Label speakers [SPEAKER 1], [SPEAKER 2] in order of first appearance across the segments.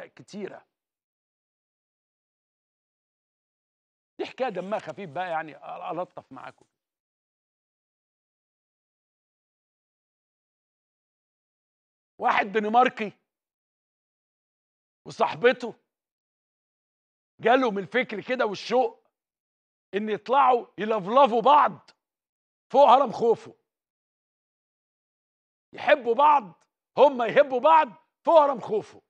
[SPEAKER 1] كتيره دي حكايه دمها خفيف بقى يعني الطف معاكم واحد دنماركي وصاحبته جالهم الفكر كده والشوق ان يطلعوا يلفلفوا بعض فوق هرم خوفو يحبوا بعض هم يحبوا بعض فوق هرم خوفو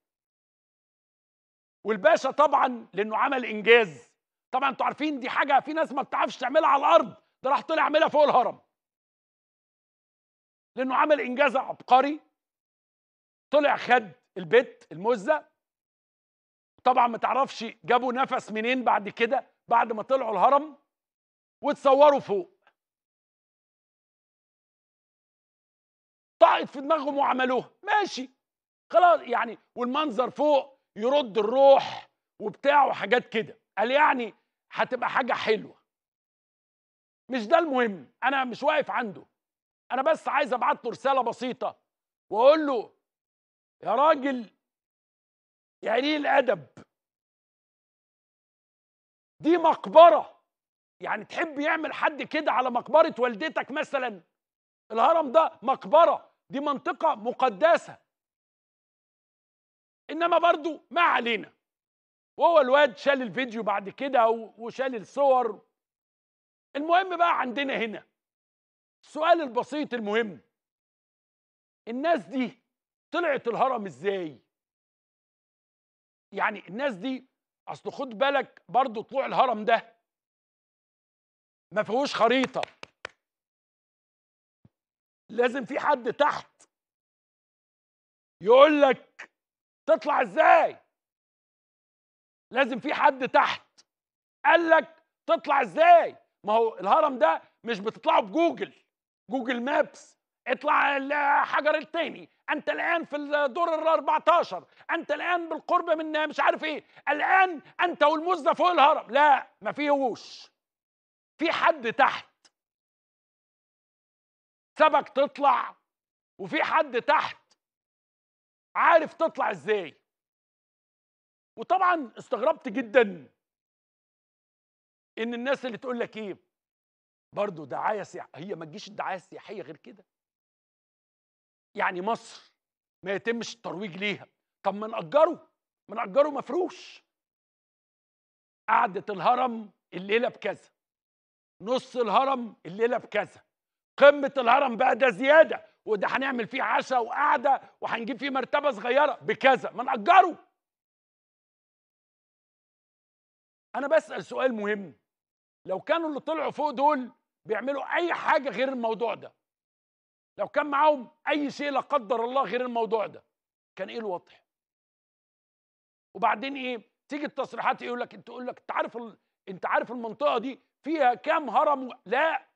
[SPEAKER 1] والباشا طبعا لانه عمل انجاز طبعا انتوا عارفين دي حاجه في ناس ما بتعرفش تعملها على الارض ده راح طلع عملها فوق الهرم لانه عمل انجاز عبقري طلع خد البيت المزه طبعا ما تعرفش جابوا نفس منين بعد كده بعد ما طلعوا الهرم واتصوروا فوق طاقت في دماغهم وعملوها ماشي خلاص يعني والمنظر فوق يرد الروح وبتاع وحاجات كده قال يعني هتبقى حاجه حلوه مش ده المهم انا مش واقف عنده انا بس عايز ابعت له رساله بسيطه واقول له يا راجل يعني ايه الادب دي مقبره يعني تحب يعمل حد كده على مقبره والدتك مثلا الهرم ده مقبره دي منطقه مقدسه انما برضو ما علينا وهو الواد شال الفيديو بعد كده وشال الصور المهم بقى عندنا هنا السؤال البسيط المهم الناس دي طلعت الهرم ازاي يعني الناس دي اصل خد بالك برضو طلوع الهرم ده ما فيهوش خريطه لازم في حد تحت يقول لك تطلع ازاي لازم في حد تحت قال لك تطلع ازاي ما هو الهرم ده مش بتطلعه بجوجل جوجل مابس اطلع الحجر التاني انت الان في الدور ال 14 انت الان بالقرب من مش عارف ايه الان انت والمزه فوق الهرم لا ما فيهوش في حد تحت سبك تطلع وفي حد تحت عارف تطلع ازاي وطبعا استغربت جدا ان الناس اللي تقول لك ايه برضه دعايه سياحيه هي ما تجيش الدعايه السياحيه غير كده يعني مصر ما يتمش الترويج ليها طب ما نأجره ما نأجره مفروش قعدة الهرم الليلة بكذا نص الهرم الليلة بكذا قمة الهرم بقى ده زيادة وده هنعمل فيه عشاء وقعده وهنجيب فيه مرتبه صغيره بكذا ما نأجره انا بسأل سؤال مهم لو كانوا اللي طلعوا فوق دول بيعملوا اي حاجه غير الموضوع ده لو كان معاهم اي شيء لا قدر الله غير الموضوع ده كان ايه الوضع وبعدين ايه تيجي التصريحات يقول لك انت تقول لك انت عارف ال... انت عارف المنطقه دي فيها كام هرم لا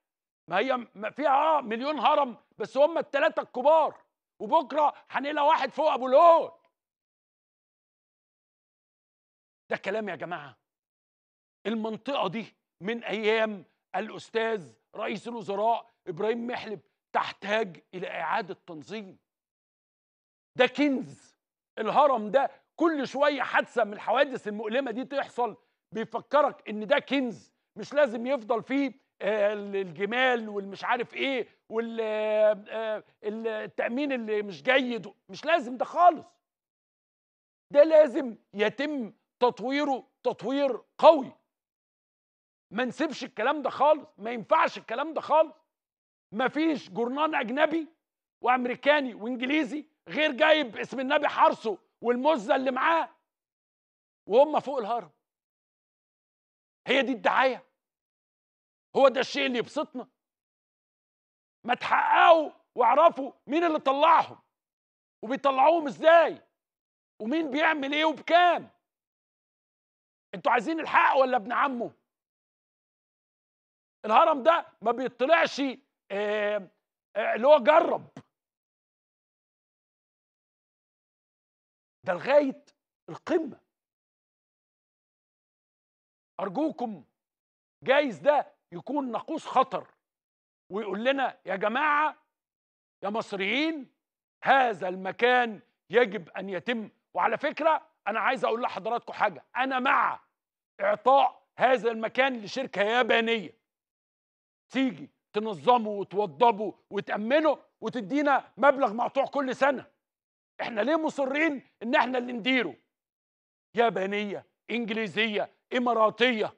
[SPEAKER 1] ما هي فيها اه مليون هرم بس هم الثلاثه الكبار وبكره هنلاقي واحد فوق ابو لول ده كلام يا جماعه المنطقه دي من ايام الاستاذ رئيس الوزراء ابراهيم محلب تحتاج الى اعاده تنظيم ده كنز الهرم ده كل شويه حادثه من الحوادث المؤلمه دي تحصل بيفكرك ان ده كنز مش لازم يفضل فيه آه، الجمال والمش عارف ايه والتامين آه، اللي مش جيد مش لازم ده خالص ده لازم يتم تطويره تطوير قوي ما نسيبش الكلام ده خالص ما ينفعش الكلام ده خالص ما فيش جورنان اجنبي وامريكاني وانجليزي غير جايب اسم النبي حرصه والمزه اللي معاه وهم فوق الهرم هي دي الدعايه هو ده الشيء اللي يبسطنا ما تحققوا واعرفوا مين اللي طلعهم وبيطلعوهم ازاي ومين بيعمل ايه وبكام انتوا عايزين الحق ولا ابن عمه الهرم ده ما بيطلعش آه آه اللي هو جرب ده لغايه القمه ارجوكم جايز ده يكون ناقوس خطر ويقول لنا يا جماعه يا مصريين هذا المكان يجب ان يتم وعلى فكره انا عايز اقول لحضراتكم حاجه انا مع اعطاء هذا المكان لشركه يابانيه تيجي تنظمه وتوضبه وتامنه وتدينا مبلغ مقطوع كل سنه احنا ليه مصرين ان احنا اللي نديره يابانيه انجليزيه اماراتيه